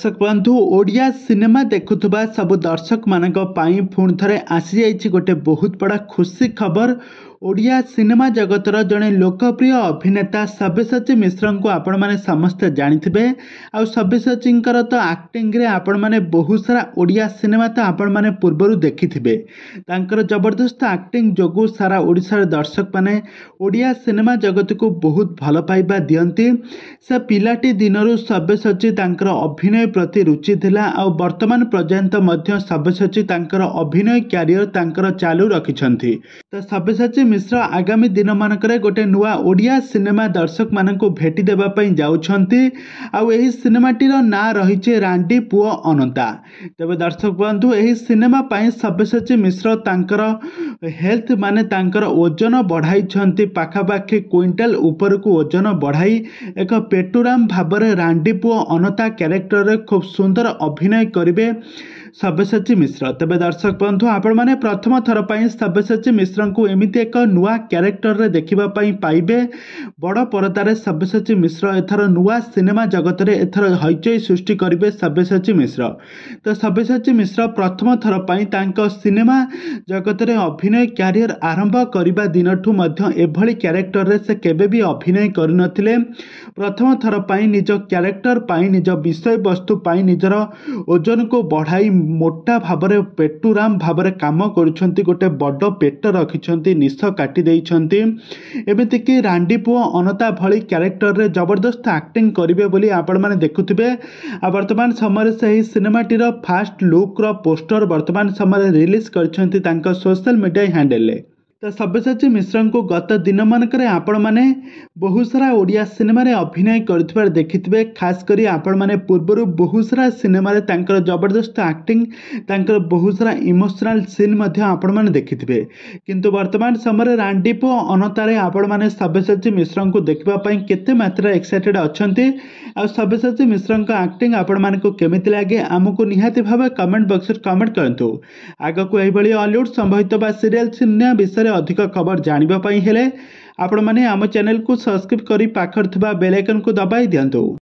ଦର୍ଶକ ବନ୍ଧୁ ଓଡ଼ିଆ ସିନେମା ଦେଖୁଥିବା ସବୁ ଦର୍ଶକମାନଙ୍କ ପାଇଁ ପୁଣି ଥରେ ଆସିଯାଇଛି ଗୋଟେ ବହୁତ ବଡ଼ ଖୁସି ଖବର ଓଡ଼ିଆ ସିନେମା ଜଗତର ଜଣେ ଲୋକପ୍ରିୟ ଅଭିନେତା ସବ୍ୟସାଚୀ ମିଶ୍ରଙ୍କୁ ଆପଣମାନେ ସମସ୍ତେ ଜାଣିଥିବେ ଆଉ ସବ୍ୟସାଚୀଙ୍କର ତ ଆକ୍ଟିଂରେ ଆପଣମାନେ ବହୁତ ସାରା ଓଡ଼ିଆ ସିନେମା ତ ଆପଣମାନେ ପୂର୍ବରୁ ଦେଖିଥିବେ ତାଙ୍କର ଜବରଦସ୍ତ ଆକ୍ଟିଂ ଯୋଗୁଁ ସାରା ଓଡ଼ିଶାର ଦର୍ଶକମାନେ ଓଡ଼ିଆ ସିନେମା ଜଗତକୁ ବହୁତ ଭଲ ପାଇବା ଦିଅନ୍ତି ସେ ପିଲାଟି ଦିନରୁ ସବ୍ୟସାଚୀ ତାଙ୍କର ଅଭିନୟ ପ୍ରତି ରୁଚି ଥିଲା ଆଉ ବର୍ତ୍ତମାନ ପର୍ଯ୍ୟନ୍ତ ମଧ୍ୟ ସବ୍ୟସାଚୀ ତାଙ୍କର ଅଭିନୟ କ୍ୟାରିୟର ତାଙ୍କର ଚାଲୁ ରଖିଛନ୍ତି ତ ସବ୍ୟସାଚୀ ମିଶ୍ର ଆଗାମୀ ଦିନମାନଙ୍କରେ ଗୋଟିଏ ନୂଆ ଓଡ଼ିଆ ସିନେମା ଦର୍ଶକମାନଙ୍କୁ ଭେଟି ଦେବା ପାଇଁ ଯାଉଛନ୍ତି ଆଉ ଏହି ସିନେମାଟିର ନାଁ ରହିଛି ରାଣ୍ଡି ପୁଅ ଅନନ୍ତା ତେବେ ଦର୍ଶକ ବନ୍ଧୁ ଏହି ସିନେମା ପାଇଁ ସବ୍ୟସାଚୀ ମିଶ୍ର ତାଙ୍କର ହେଲ୍ଥ ମାନେ ତାଙ୍କର ଓଜନ ବଢ଼ାଇଛନ୍ତି ପାଖାପାଖି କୁଇଣ୍ଟାଲ ଉପରକୁ ଓଜନ ବଢ଼ାଇ ଏକ ପେଟୁରାମ ଭାବରେ ରାଣ୍ଡି ପୁଅ ଅନନ୍ତା କ୍ୟାରେକ୍ଟରରେ ଖୁବ୍ ସୁନ୍ଦର ଅଭିନୟ କରିବେ ସବ୍ୟସାଚୀ ମିଶ୍ର ତେବେ ଦର୍ଶକ ବନ୍ଧୁ ଆପଣମାନେ ପ୍ରଥମ ଥର ପାଇଁ ସବ୍ୟସାଚୀ ମିଶ୍ରଙ୍କୁ ଏମିତି ଏକ ନୂଆ କ୍ୟାରେକ୍ଟରରେ ଦେଖିବା ପାଇଁ ପାଇବେ ବଡ଼ ପରଦାରେ ସବ୍ୟସାଚୀ ମିଶ୍ର ଏଥର ନୂଆ ସିନେମା ଜଗତରେ ଏଥର ହଇଚଇ ସୃଷ୍ଟି କରିବେ ସବ୍ୟସାଚୀ ମିଶ୍ର ତ ସବ୍ୟସାଚୀ ମିଶ୍ର ପ୍ରଥମ ଥର ପାଇଁ ତାଙ୍କ ସିନେମା ଜଗତରେ ଅଭିନୟ କ୍ୟାରିୟର ଆରମ୍ଭ କରିବା ଦିନଠୁ ମଧ୍ୟ ଏଭଳି କ୍ୟାରେକ୍ଟରରେ ସେ କେବେ ବି ଅଭିନୟ କରିନଥିଲେ ପ୍ରଥମ ଥର ପାଇଁ ନିଜ କ୍ୟାରେକ୍ଟର ପାଇଁ ନିଜ ବିଷୟବସ୍ତୁ ପାଇଁ ନିଜର ଓଜନକୁ ବଢ଼ାଇ ମୋଟା ଭାବରେ ପେଟୁରାମ ଭାବରେ କାମ କରୁଛନ୍ତି ଗୋଟେ ବଡ଼ ପେଟ ରଖିଛନ୍ତି ନିଶ କାଟି ଦେଇଛନ୍ତି ଏମିତିକି ରାଣ୍ଡି ପୁଅ ଅନତା ଭଳି କ୍ୟାରେକ୍ଟରରେ ଜବରଦସ୍ତ ଆକ୍ଟିଂ କରିବେ ବୋଲି ଆପଣମାନେ ଦେଖୁଥିବେ ଆଉ ବର୍ତ୍ତମାନ ସମୟରେ ସେହି ସିନେମାଟିର ଫାଷ୍ଟ ଲୁକ୍ର ପୋଷ୍ଟର ବର୍ତ୍ତମାନ ସମୟରେ ରିଲିଜ୍ କରିଛନ୍ତି ତାଙ୍କ ସୋସିଆଲ ମିଡ଼ିଆ ହ୍ୟାଣ୍ଡେଲରେ तो सब्यसाची मिश्र को गत दिन मानक आपण मैंने बहुत सारा ओडिया सिनेम अभिनय कर देखिथे खासकर आपण मैंने पूर्वर बहुत सारा सिने जबरदस्त आक्टिंग बहुत सारा इमोशनाल सीन आपण मैंने देखिथे कि बर्तमान समय रांडीपो अनतारे आपण मैंने सब्यसाची मिश्र को देखापी के एक्साइटेड अच्छा आ सब्यसाची मिश्र आक्टिंग आपण मैं कमी लगे आमको निहाती भाव कमेंट बक्स कमेंट करूँ आग आगक यहीलीउड संभवित सीरीयल सिने विषय ଅଧିକ ଖବର ଜାଣିବା ପାଇଁ ହେଲେ ଆପଣମାନେ ଆମ ଚ୍ୟାନେଲ୍କୁ ସବସ୍କ୍ରାଇବ୍ କରି ପାଖରେ ଥିବା ବେଲ୍ ଆଇକନ୍କୁ ଦବାଇ ଦିଅନ୍ତୁ